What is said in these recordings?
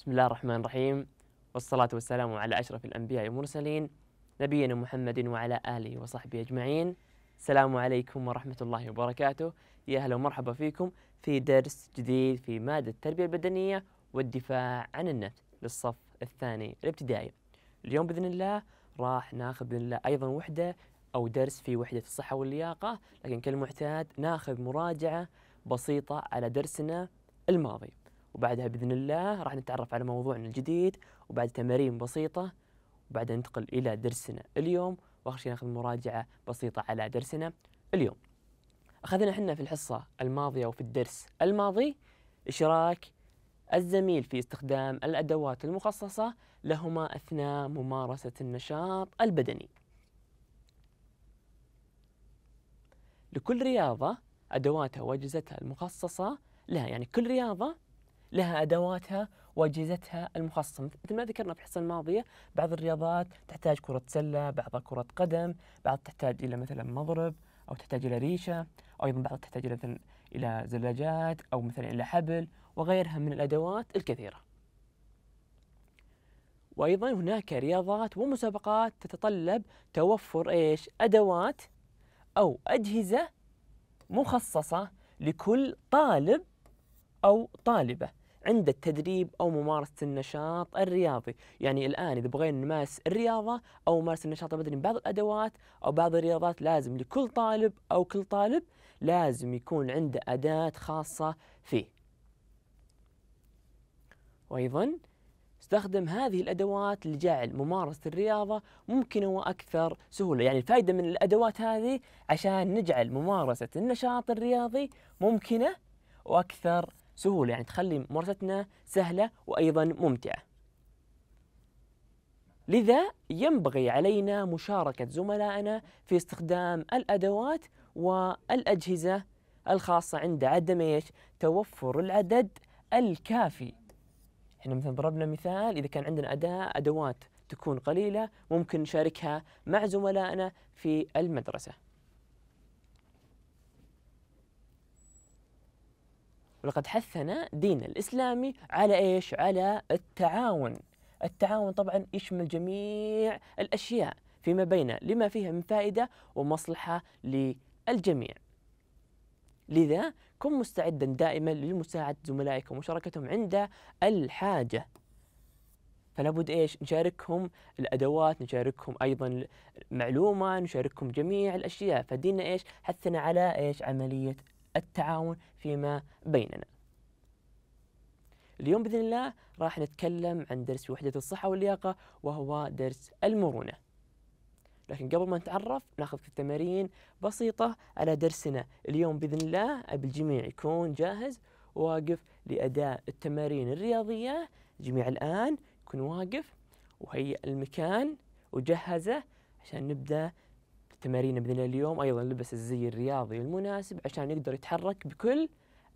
بسم الله الرحمن الرحيم والصلاة والسلام على أشرف الأنبياء والمرسلين نبينا محمد وعلى آله وصحبه أجمعين السلام عليكم ورحمة الله وبركاته يا أهلا ومرحبا فيكم في درس جديد في مادة التربية البدنية والدفاع عن النفس للصف الثاني الابتدائي اليوم بإذن الله راح ناخذ بإذن الله أيضا وحدة أو درس في وحدة الصحة واللياقة لكن كالمعتاد ناخذ مراجعة بسيطة على درسنا الماضي وبعدها باذن الله راح نتعرف على موضوعنا الجديد وبعد تمارين بسيطه وبعدها ننتقل الى درسنا اليوم واخر شيء ناخذ مراجعه بسيطه على درسنا اليوم. اخذنا احنا في الحصه الماضيه وفي الدرس الماضي اشراك الزميل في استخدام الادوات المخصصه لهما اثناء ممارسه النشاط البدني. لكل رياضه ادواتها واجهزتها المخصصه لها يعني كل رياضه لها ادواتها واجهزتها المخصصه مثل ما ذكرنا في الحصه الماضيه بعض الرياضات تحتاج كره سله بعضها كره قدم بعض تحتاج الى مثلا مضرب او تحتاج الى ريشه او ايضا بعض تحتاج الى مثلا الى زلاجات او مثلا الى حبل وغيرها من الادوات الكثيره وايضا هناك رياضات ومسابقات تتطلب توفر ايش ادوات او اجهزه مخصصه لكل طالب او طالبه عند التدريب أو ممارسة النشاط الرياضي يعني الآن إذا بغينا نمارس الرياضة أو ممارسة النشاط البدني بعض الأدوات أو بعض الرياضات لازم لكل طالب أو كل طالب لازم يكون عنده أداة خاصة فيه وأيضا استخدم هذه الأدوات لجعل ممارسة الرياضة ممكنة وأكثر سهولة يعني الفائدة من الأدوات هذه عشان نجعل ممارسة النشاط الرياضي ممكنة وأكثر سهولة يعني تخلي ممارستنا سهلة وأيضا ممتعة لذا ينبغي علينا مشاركة زملائنا في استخدام الأدوات والأجهزة الخاصة عند عدم إيش توفر العدد الكافي احنا مثلا ضربنا مثال إذا كان عندنا أداة أدوات تكون قليلة ممكن نشاركها مع زملائنا في المدرسة ولقد حثنا دين الإسلامي على إيش؟ على التعاون التعاون طبعا يشمل جميع الأشياء فيما بين لما فيها من فائدة ومصلحة للجميع لذا كن مستعدا دائما لمساعدة زملائك ومشاركتهم عند الحاجة فلا بد ايش نشاركهم الادوات نشاركهم ايضا معلومه نشاركهم جميع الاشياء فديننا ايش حثنا على ايش عمليه التعاون فيما بيننا اليوم بإذن الله راح نتكلم عن درس في وحدة الصحة واللياقة وهو درس المرونة لكن قبل ما نتعرف ناخذ تمارين بسيطة على درسنا اليوم بإذن الله أبي الجميع يكون جاهز واقف لأداء التمارين الرياضية جميع الآن يكون واقف وهيئ المكان وجهزه عشان نبدأ التمارين باذن اليوم ايضا لبس الزي الرياضي المناسب عشان يقدر يتحرك بكل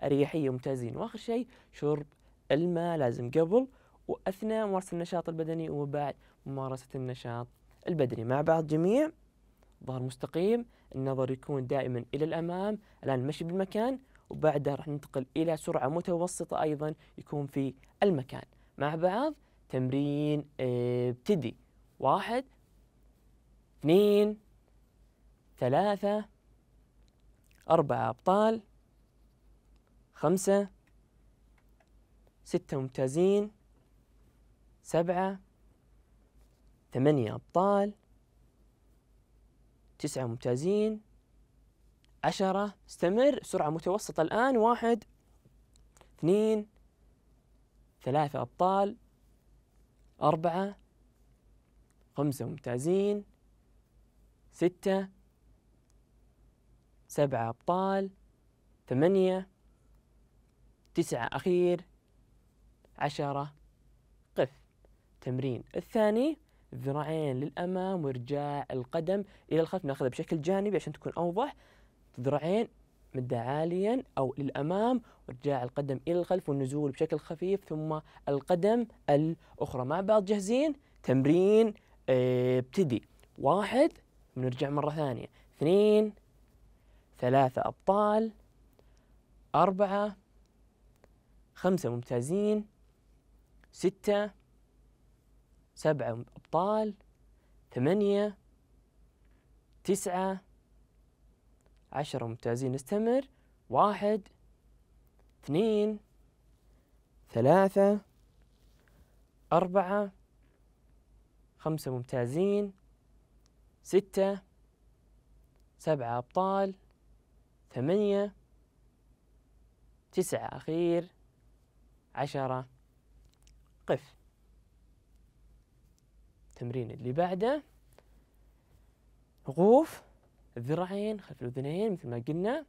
اريحيه ممتازين واخر شيء شرب الماء لازم قبل واثناء ممارسه النشاط البدني وبعد ممارسه النشاط البدني مع بعض جميع ظهر مستقيم النظر يكون دائما الى الامام الان المشي بالمكان وبعدها راح ننتقل الى سرعه متوسطه ايضا يكون في المكان مع بعض تمرين ابتدي واحد اثنين ثلاثة أربعة أبطال خمسة ستة ممتازين سبعة ثمانية أبطال تسعة ممتازين عشرة استمر سرعة متوسطة الآن واحد اثنين ثلاثة أبطال أربعة خمسة ممتازين ستة سبعة أبطال ثمانية تسعة أخير عشرة قف تمرين الثاني ذراعين للأمام وإرجاع القدم إلى الخلف ناخذها بشكل جانبي عشان تكون أوضح ذراعين مدة عاليا أو للأمام وإرجاع القدم إلى الخلف والنزول بشكل خفيف ثم القدم الأخرى مع بعض جاهزين تمرين آه، ابتدي واحد ونرجع مرة ثانية اثنين ثلاثة أبطال أربعة خمسة ممتازين ستة سبعة أبطال ثمانية تسعة عشرة ممتازين نستمر واحد اثنين ثلاثة أربعة خمسة ممتازين ستة سبعة أبطال ثمانية تسعة أخير عشرة قف التمرين اللي بعده وقوف الذراعين خلف الأذنين مثل ما قلنا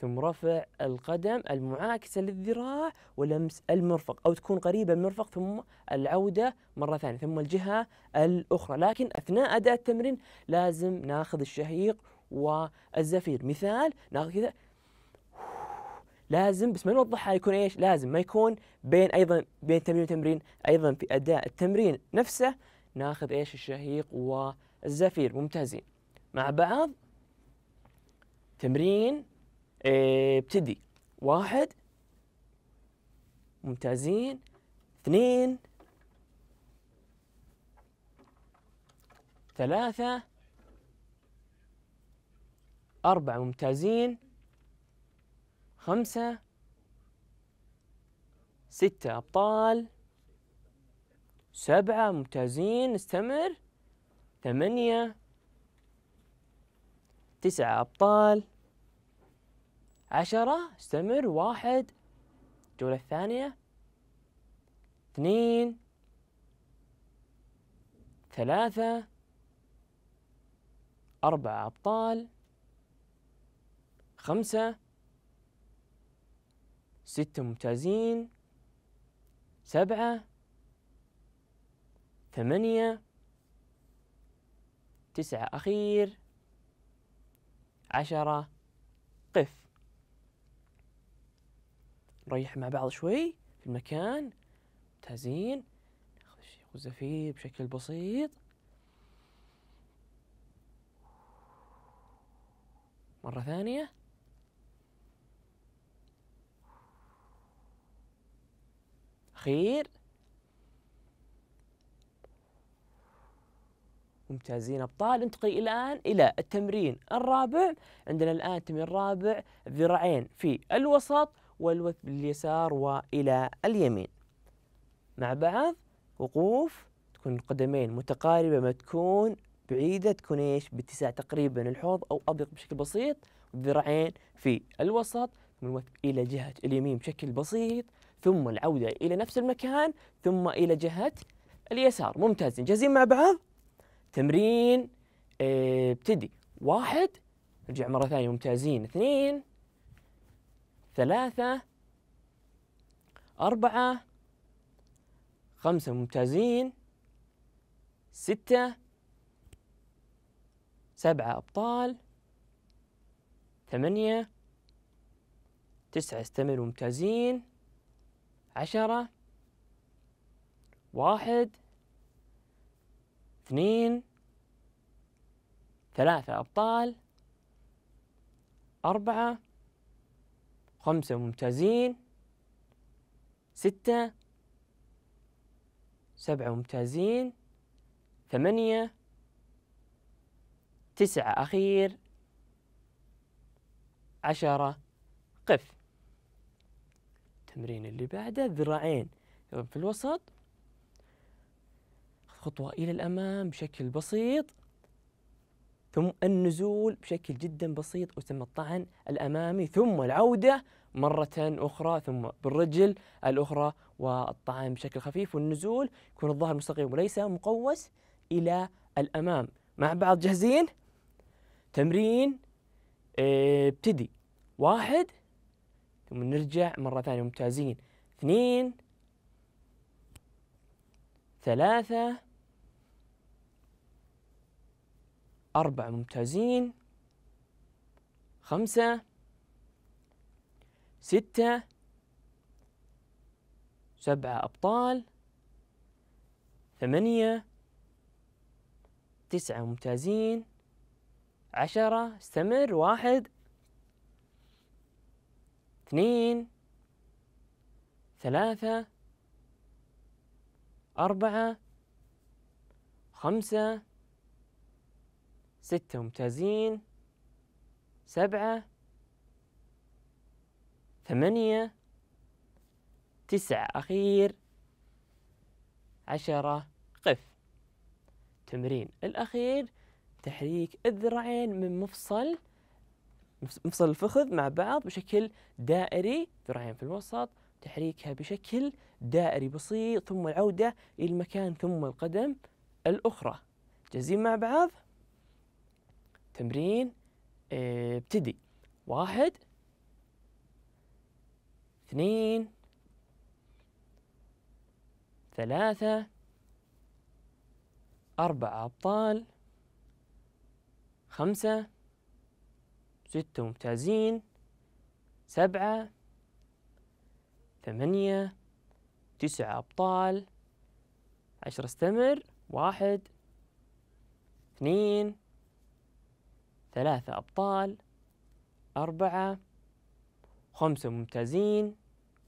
ثم رفع القدم المعاكسة للذراع ولمس المرفق أو تكون قريبة من المرفق ثم العودة مرة ثانية ثم الجهة الأخرى لكن أثناء أداء التمرين لازم ناخذ الشهيق والزفير مثال ناخذ كذا لازم بس ما نوضحها يكون ايش؟ لازم ما يكون بين ايضا بين تمرين وتمرين ايضا في اداء التمرين نفسه ناخذ ايش؟ الشهيق والزفير ممتازين مع بعض تمرين آه، ابتدي واحد ممتازين اثنين ثلاثة أربعة ممتازين خمسة ستة أبطال سبعة ممتازين استمر ثمانية تسعة أبطال عشرة استمر واحد الجولة الثانية اثنين ثلاثة أربعة أبطال خمسة ستة ممتازين سبعة ثمانية تسعة أخير عشرة قف نريح مع بعض شوي في المكان ممتازين ناخذ الشيخ الزفير بشكل بسيط مرة ثانية خير ممتازين أبطال ننتقل الآن إلى التمرين الرابع عندنا الآن التمرين الرابع ذراعين في الوسط والوث باليسار وإلى اليمين مع بعض وقوف تكون القدمين متقاربة ما تكون بعيدة تكون إيش باتساع تقريبا الحوض أو أضيق بشكل بسيط ذراعين في الوسط من الوث إلى جهة اليمين بشكل بسيط ثم العودة إلى نفس المكان ثم إلى جهة اليسار ممتازين جاهزين مع بعض تمرين آه، ابتدي واحد نرجع مرة ثانية ممتازين اثنين ثلاثة أربعة خمسة ممتازين ستة سبعة أبطال ثمانية تسعة استمر ممتازين عشرة واحد اثنين ثلاثة أبطال أربعة خمسة ممتازين ستة سبعة ممتازين ثمانية تسعة أخير عشرة قف التمرين اللي بعده ذراعين في الوسط خطوة إلى الأمام بشكل بسيط ثم النزول بشكل جدا بسيط ويسمى الطعن الأمامي ثم العودة مرة أخرى ثم بالرجل الأخرى والطعن بشكل خفيف والنزول يكون الظهر مستقيم وليس مقوس إلى الأمام مع بعض جاهزين تمرين آه، ابتدي واحد ثم نرجع مرة ثانية ممتازين اثنين ثلاثة أربعة ممتازين خمسة ستة سبعة أبطال ثمانية تسعة ممتازين عشرة استمر واحد اثنين ثلاثة أربعة خمسة ستة ممتازين سبعة ثمانية تسعة أخير عشرة قف تمرين الأخير تحريك الذراعين من مفصل نفصل الفخذ مع بعض بشكل دائري ذراعين في الوسط تحريكها بشكل دائري بسيط ثم العودة إلى المكان ثم القدم الأخرى جاهزين مع بعض تمرين آه، ابتدي واحد اثنين ثلاثة أربعة أبطال خمسة ستة ممتازين سبعة ثمانية تسعة أبطال عشرة استمر واحد اثنين ثلاثة أبطال أربعة خمسة ممتازين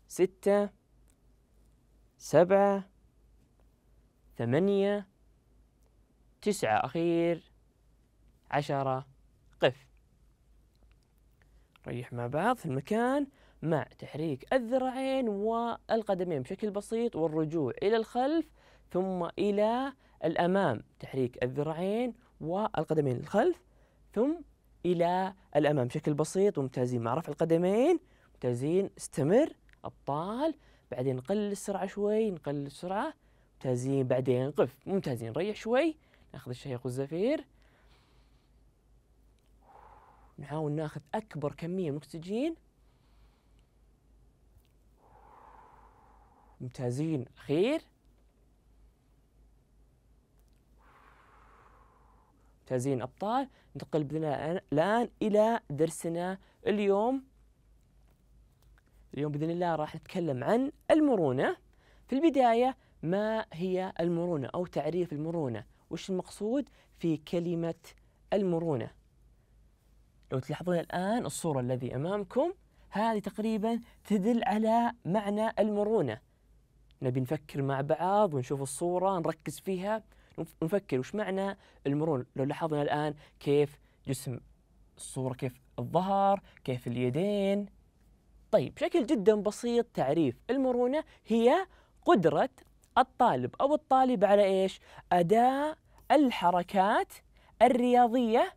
ستة سبعة ثمانية تسعة أخير عشرة قف ريح مع بعض في المكان مع تحريك الذراعين والقدمين بشكل بسيط والرجوع إلى الخلف ثم إلى الأمام تحريك الذراعين والقدمين للخلف ثم إلى الأمام بشكل بسيط وممتازين مع رفع القدمين ممتازين استمر أبطال بعدين نقلل السرعة شوي نقلل السرعة ممتازين بعدين قف ممتازين ريح شوي ناخذ الشهيق والزفير نحاول ناخذ اكبر كميه من الاكسجين ممتازين اخير ممتازين ابطال ننتقل بنا الان الى درسنا اليوم اليوم باذن الله راح نتكلم عن المرونه في البدايه ما هي المرونه او تعريف المرونه وش المقصود في كلمه المرونه لو تلاحظون الآن الصورة الذي أمامكم هذه تقريبا تدل على معنى المرونة نبي نفكر مع بعض ونشوف الصورة نركز فيها ونفكر وش معنى المرونة لو لاحظنا الآن كيف جسم الصورة كيف الظهر كيف اليدين طيب بشكل جدا بسيط تعريف المرونة هي قدرة الطالب أو الطالبة على إيش أداء الحركات الرياضية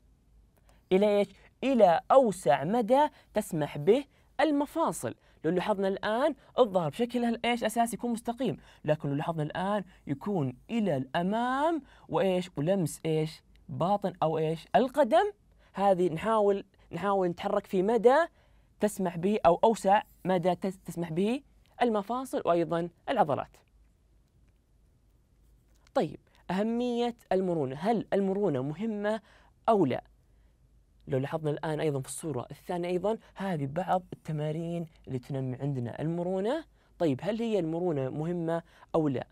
إلى إيش إلى أوسع مدى تسمح به المفاصل لو لاحظنا الآن الظهر بشكل إيش أساسي يكون مستقيم لكن لو لاحظنا الآن يكون إلى الأمام وإيش ولمس إيش باطن أو إيش القدم هذه نحاول نحاول نتحرك في مدى تسمح به أو أوسع مدى تسمح به المفاصل وأيضا العضلات طيب أهمية المرونة هل المرونة مهمة أو لا لو لاحظنا الآن أيضا في الصورة الثانية أيضا هذه بعض التمارين اللي تنمي عندنا المرونة طيب هل هي المرونة مهمة أو لا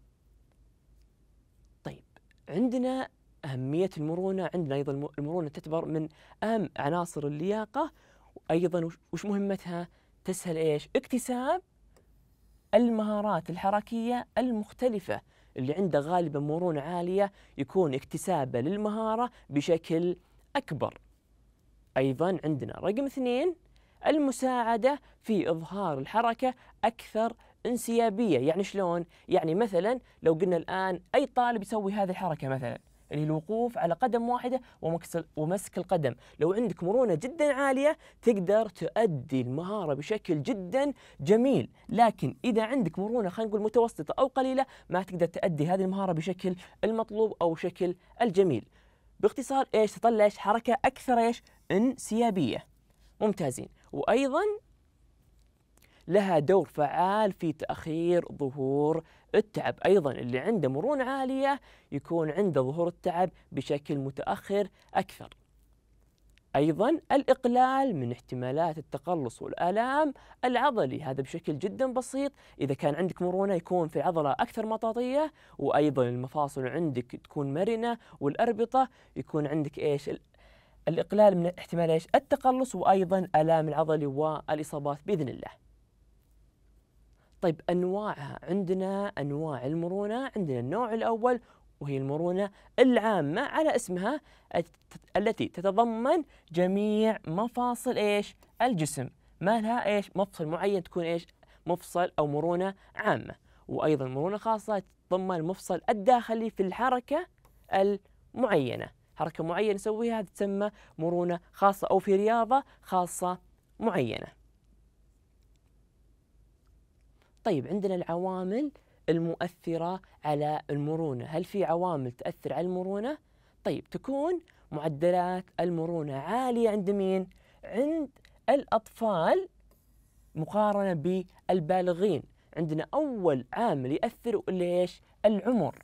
طيب عندنا أهمية المرونة عندنا أيضا المرونة تعتبر من أهم عناصر اللياقة وأيضا وش مهمتها تسهل إيش اكتساب المهارات الحركية المختلفة اللي عنده غالبا مرونة عالية يكون اكتسابه للمهارة بشكل أكبر أيضا عندنا رقم اثنين المساعدة في إظهار الحركة أكثر انسيابية يعني شلون؟ يعني مثلا لو قلنا الآن أي طالب يسوي هذه الحركة مثلا اللي هي الوقوف على قدم واحدة ومسك القدم لو عندك مرونة جدا عالية تقدر تؤدي المهارة بشكل جدا جميل لكن إذا عندك مرونة خلينا نقول متوسطة أو قليلة ما تقدر تؤدي هذه المهارة بشكل المطلوب أو شكل الجميل باختصار ايش تطلع ايش حركه اكثر ايش انسيابية ممتازين وأيضا لها دور فعال في تأخير ظهور التعب أيضا اللي عنده مرونة عالية يكون عنده ظهور التعب بشكل متأخر أكثر أيضا الإقلال من احتمالات التقلص والآلام العضلي هذا بشكل جدا بسيط إذا كان عندك مرونة يكون في العضلة أكثر مطاطية وأيضا المفاصل عندك تكون مرنة والأربطة يكون عندك إيش الإقلال من احتمال إيش؟ التقلص وأيضا الآم العضلي والإصابات بإذن الله طيب أنواعها عندنا أنواع المرونة عندنا النوع الأول وهي المرونة العامة على اسمها التي تتضمن جميع مفاصل إيش؟ الجسم ما لها إيش؟ مفصل معين تكون إيش؟ مفصل أو مرونة عامة وأيضا مرونة خاصة تتضمن المفصل الداخلي في الحركة المعينة حركة معينة نسويها هذه تسمى مرونة خاصة أو في رياضة خاصة معينة طيب عندنا العوامل المؤثرة على المرونة هل في عوامل تأثر على المرونة؟ طيب تكون معدلات المرونة عالية عند مين؟ عند الأطفال مقارنة بالبالغين عندنا أول عامل يأثر ليش؟ العمر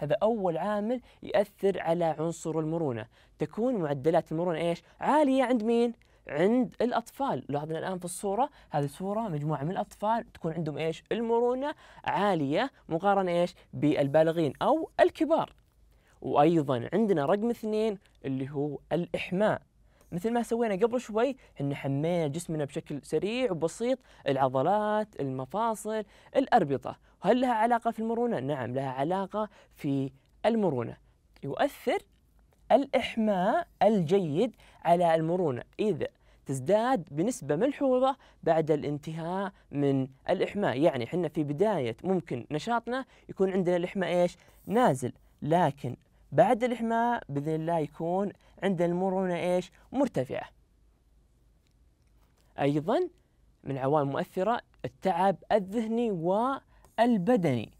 هذا أول عامل يأثر على عنصر المرونة تكون معدلات المرونة إيش عالية عند مين عند الأطفال لاحظنا الآن في الصورة هذه صورة مجموعة من الأطفال تكون عندهم إيش المرونة عالية مقارنة إيش بالبالغين أو الكبار وأيضا عندنا رقم اثنين اللي هو الإحماء مثل ما سوينا قبل شوي احنا حمينا جسمنا بشكل سريع وبسيط العضلات المفاصل الأربطة هل لها علاقة في المرونة؟ نعم لها علاقة في المرونة يؤثر الإحماء الجيد على المرونة إذا تزداد بنسبة ملحوظة بعد الانتهاء من الإحماء يعني احنا في بداية ممكن نشاطنا يكون عندنا الإحماء إيش نازل لكن بعد الإحماء بإذن الله يكون عند المرونة إيش مرتفعة أيضا من عوامل مؤثرة التعب الذهني والبدني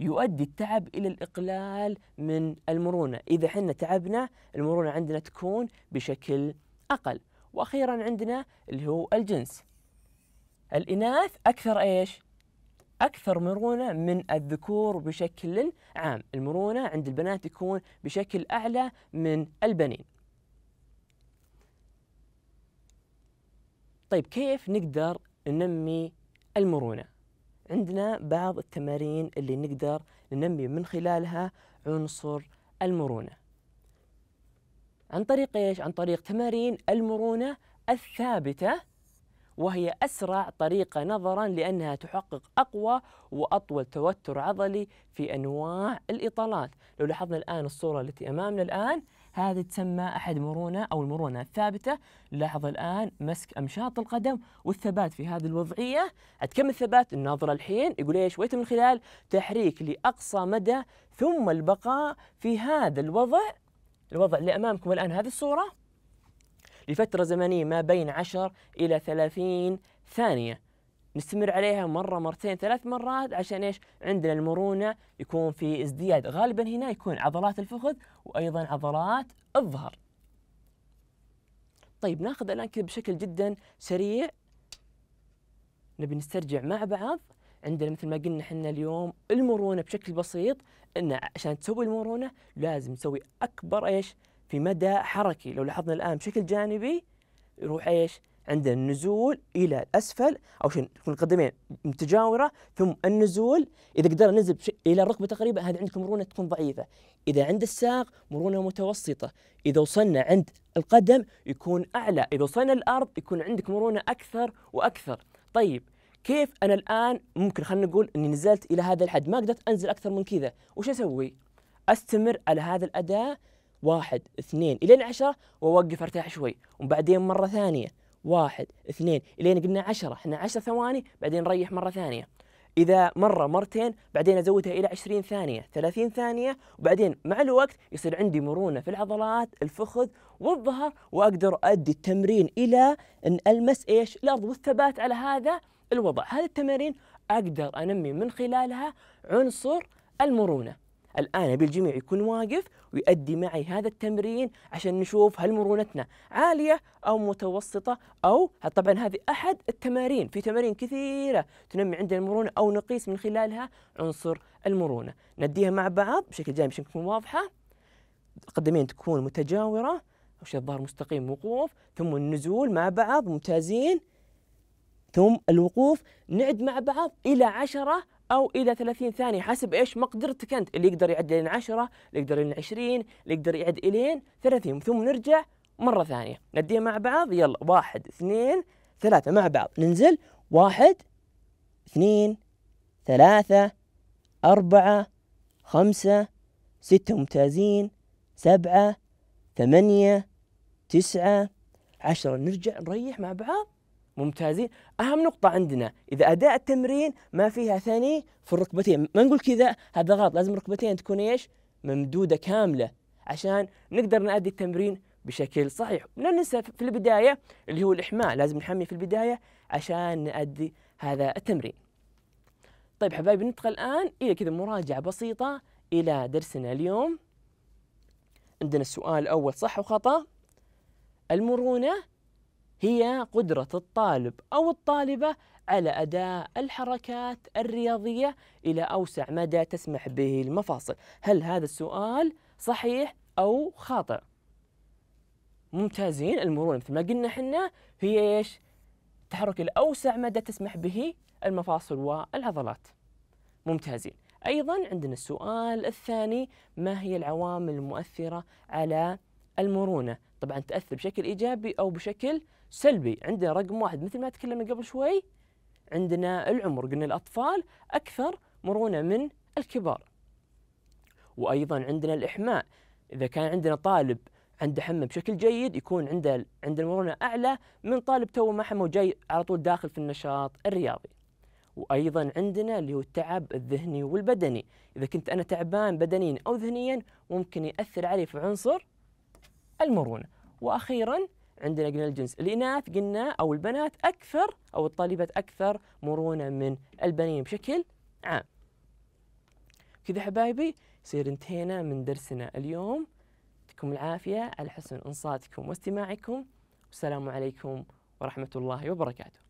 يؤدي التعب إلى الإقلال من المرونة إذا حنا تعبنا المرونة عندنا تكون بشكل أقل وأخيرا عندنا اللي هو الجنس الإناث أكثر إيش؟ أكثر مرونة من الذكور بشكل عام المرونة عند البنات تكون بشكل أعلى من البنين طيب كيف نقدر ننمي المرونة؟ عندنا بعض التمارين اللي نقدر ننمي من خلالها عنصر المرونة عن طريق ايش؟ عن طريق تمارين المرونة الثابتة وهي أسرع طريقة نظرا لأنها تحقق أقوى وأطول توتر عضلي في أنواع الإطالات لو لاحظنا الآن الصورة التي أمامنا الآن هذه تسمى أحد مرونة أو المرونة الثابتة لاحظ الآن مسك أمشاط القدم والثبات في هذه الوضعية عد كم الثبات الناظر الحين يقول إيش ويتم من خلال تحريك لأقصى مدى ثم البقاء في هذا الوضع الوضع اللي أمامكم الآن هذه الصورة لفترة زمنية ما بين 10 إلى 30 ثانية نستمر عليها مرة مرتين ثلاث مرات عشان إيش عندنا المرونة يكون في ازدياد غالبا هنا يكون عضلات الفخذ وأيضا عضلات الظهر طيب ناخذ الآن كذا بشكل جدا سريع نبي نسترجع مع بعض عندنا مثل ما قلنا احنا اليوم المرونة بشكل بسيط ان عشان تسوي المرونة لازم تسوي اكبر ايش في مدى حركي لو لاحظنا الان بشكل جانبي يروح ايش عندنا النزول الى الاسفل او شيء تكون القدمين متجاوره ثم النزول اذا قدرنا ننزل الى الركبه تقريبا هذا عندكم مرونه تكون ضعيفه اذا عند الساق مرونه متوسطه اذا وصلنا عند القدم يكون اعلى اذا وصلنا الارض يكون عندك مرونه اكثر واكثر طيب كيف انا الان ممكن خلينا نقول اني نزلت الى هذا الحد ما قدرت انزل اكثر من كذا وش اسوي استمر على هذا الاداء واحد اثنين الين عشرة واوقف ارتاح شوي وبعدين مره ثانيه واحد اثنين الين قلنا عشرة احنا عشرة ثواني بعدين نريح مرة ثانية إذا مرة مرتين بعدين أزودها إلى 20 ثانية 30 ثانية وبعدين مع الوقت يصير عندي مرونة في العضلات الفخذ والظهر وأقدر أدي التمرين إلى أن ألمس إيش الأرض والثبات على هذا الوضع هذه التمارين أقدر أنمي من خلالها عنصر المرونة الآن أبي الجميع يكون واقف ويؤدي معي هذا التمرين عشان نشوف هل مرونتنا عالية أو متوسطة أو طبعا هذه أحد التمارين في تمارين كثيرة تنمي عندنا المرونة أو نقيس من خلالها عنصر المرونة نديها مع بعض بشكل جانبي عشان تكون واضحة قدمين تكون متجاورة أو شيء الظهر مستقيم وقوف ثم النزول مع بعض ممتازين ثم الوقوف نعد مع بعض إلى عشرة او الى 30 ثانيه حسب ايش مقدرتك انت اللي يقدر يعد لين 10 اللي يقدر لين 20 اللي يقدر يعد الين 30 ثم نرجع مره ثانيه نديها مع بعض يلا واحد اثنين ثلاثه مع بعض ننزل واحد اثنين ثلاثه اربعه خمسه سته ممتازين سبعه ثمانيه تسعه عشره نرجع نريح مع بعض ممتازين أهم نقطة عندنا إذا أداء التمرين ما فيها ثني في الركبتين ما نقول كذا هذا غلط لازم الركبتين تكون إيش ممدودة كاملة عشان نقدر نأدي التمرين بشكل صحيح لا ننسى في البداية اللي هو الإحماء لازم نحمي في البداية عشان نأدي هذا التمرين طيب حبايبي ننتقل الآن إلى كذا مراجعة بسيطة إلى درسنا اليوم عندنا السؤال الأول صح وخطأ المرونة هي قدرة الطالب أو الطالبة على أداء الحركات الرياضية إلى أوسع مدى تسمح به المفاصل هل هذا السؤال صحيح أو خاطئ؟ ممتازين المرونة مثل ما قلنا حنا هي إيش؟ تحرك إلى أوسع مدى تسمح به المفاصل والعضلات ممتازين أيضا عندنا السؤال الثاني ما هي العوامل المؤثرة على المرونة طبعا تاثر بشكل ايجابي او بشكل سلبي عندنا رقم واحد مثل ما تكلمنا قبل شوي عندنا العمر قلنا الاطفال اكثر مرونه من الكبار وايضا عندنا الاحماء اذا كان عندنا طالب عنده حمى بشكل جيد يكون عنده عند المرونه اعلى من طالب تو ما حمى وجاي على طول داخل في النشاط الرياضي وايضا عندنا اللي هو التعب الذهني والبدني اذا كنت انا تعبان بدنيا او ذهنيا ممكن ياثر علي في عنصر المرونة وأخيرا عندنا قلنا الجنس الإناث قلنا أو البنات أكثر أو الطالبات أكثر مرونة من البنين بشكل عام كذا حبايبي يصير انتهينا من درسنا اليوم يعطيكم العافية على حسن إنصاتكم واستماعكم والسلام عليكم ورحمة الله وبركاته